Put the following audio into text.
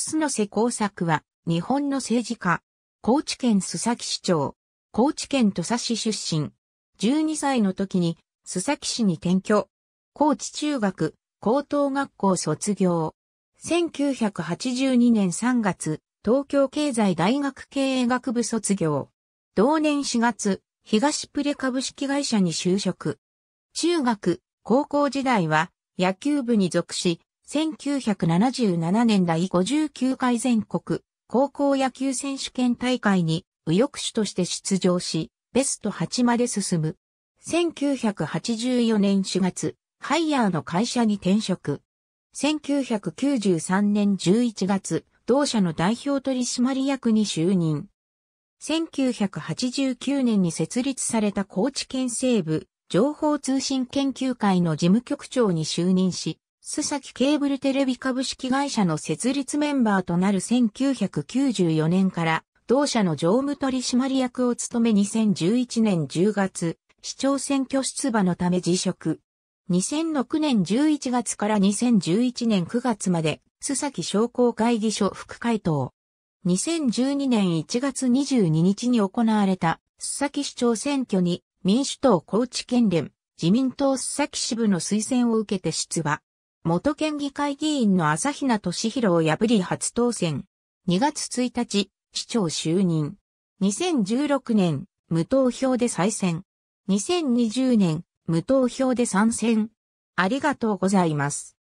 楠瀬耕作は、日本の政治家、高知県須崎市長、高知県土佐市出身。12歳の時に、須崎市に転居。高知中学、高等学校卒業。1982年3月、東京経済大学経営学部卒業。同年4月、東プレ株式会社に就職。中学、高校時代は野球部に属し、1977年第59回全国高校野球選手権大会に右翼手として出場し、ベスト8まで進む。1984年4月、ハイヤーの会社に転職。1993年11月、同社の代表取締役に就任。1989年に設立された高知県西部情報通信研究会の事務局長に就任し、須崎ケーブルテレビ株式会社の設立メンバーとなる1994年から同社の常務取締役を務め2011年10月、市長選挙出馬のため辞職。2006年11月から2011年9月まで、須崎商工会議所副会頭。2012年1月22日に行われた須崎市長選挙に民主党高知県連、自民党須崎支部の推薦を受けて出馬。元県議会議員の朝比奈俊弘を破り初当選。2月1日、市長就任。2016年、無投票で再選。2020年、無投票で参戦。ありがとうございます。